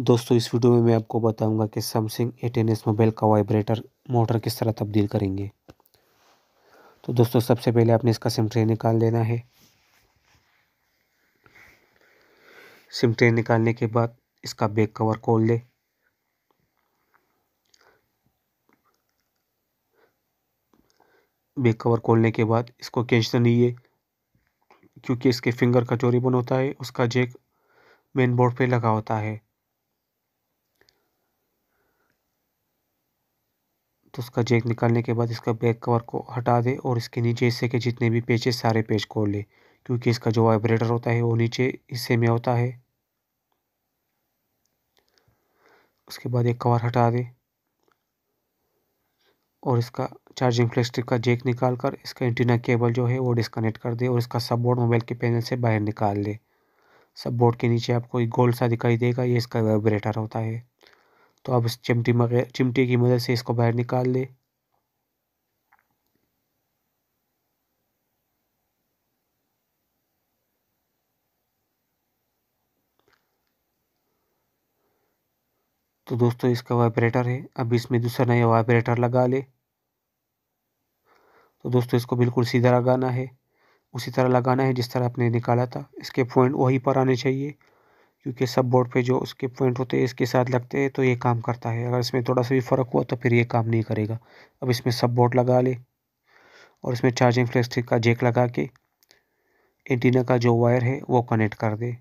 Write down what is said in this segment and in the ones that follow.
दोस्तों इस वीडियो में मैं आपको बताऊंगा कि Samsung A ten S mobile का वाइब्रेटर मोटर किस तरह तब्दील करेंगे तो दोस्तों सबसे पहले आपने इसका सिम ट्रे निकाल लेना है सिम ट्रे निकालने के बाद इसका बैक कवर खोल ले बैक कवर खोलने के बाद इसको नहीं है तो क्योंकि इसके फिंगर का चोरीपन होता है उसका जेक मेन बोर्ड पे लगा होता है तो उसका जैक निकालने के बाद इसका बैक कवर को हटा दे और इसके नीचे हिस्से के जितने भी है सारे पेज खोल ले क्योंकि इसका जो वाइब्रेटर होता है वो नीचे हिस्से में होता है उसके बाद एक कवर हटा दे और इसका चार्जिंग फ्लैक्स्टिक का जेक निकाल कर इसका एंटीना केबल जो है वो डिस्कनेक्ट कर दे और इसका सब बोर्ड मोबाइल के पैनल से बाहर निकाल दे सब बोर्ड के नीचे आपको एक गोल सा दिखाई देगा ये इसका वाइब्रेटर होता है तो आप इस चिमटी मगे चिमटी की मदद से इसको बाहर निकाल ले तो दोस्तों इसका वाइब्रेटर है अब इसमें दूसरा नया वाइब्रेटर लगा ले तो दोस्तों इसको बिल्कुल सीधा लगाना है उसी तरह लगाना है जिस तरह आपने निकाला था इसके पॉइंट वहीं पर आने चाहिए क्योंकि सब बोर्ड पे जो उसके पॉइंट होते हैं इसके साथ लगते हैं तो ये काम करता है अगर इसमें थोड़ा सा भी फ़र्क हुआ तो फिर ये काम नहीं करेगा अब इसमें सब बोर्ड लगा ले और इसमें चार्जिंग फ्लैक्स का जेक लगा के एंटीना का जो वायर है वो कनेक्ट कर दे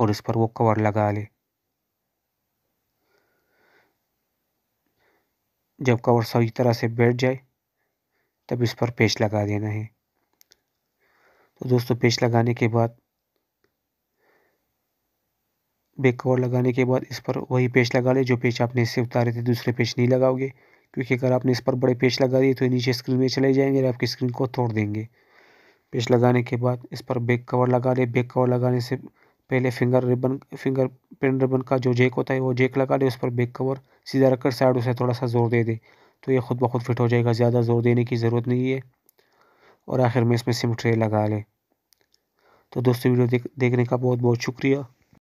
और इस पर वो कवर लगा ले जब कवर सही तरह से बैठ जाए तब इस पर पेच लगा देना है तो दोस्तों पेच लगाने के बाद बैक कवर लगाने के बाद इस पर वही पेच लगा लें जो पेच आपने इससे उतारे थे दूसरे पेच नहीं लगाओगे क्योंकि अगर आपने इस पर बड़े पेच लगा दिए तो नीचे स्क्रीन में चले जाएंगे और आपकी स्क्रीन को तोड़ देंगे पेच लगाने के बाद इस पर बैक कवर लगा लें बैक कवर लगाने से पहले finger ribbon finger pin ribbon का जो जेक होता है वो जेक लगा लें उस पर बैक कवर सीधा रखकर साइड उसे थोड़ा सा ज़ोर दे दे तो ये ख़ुद ब खुद फिट हो जाएगा ज़्यादा ज़ोर देने की ज़रूरत नहीं है और आखिर में इसमें सिम ट्रे लगा लें तो दोस्तों वीडियो देख देखने का बहुत बहुत शुक्रिया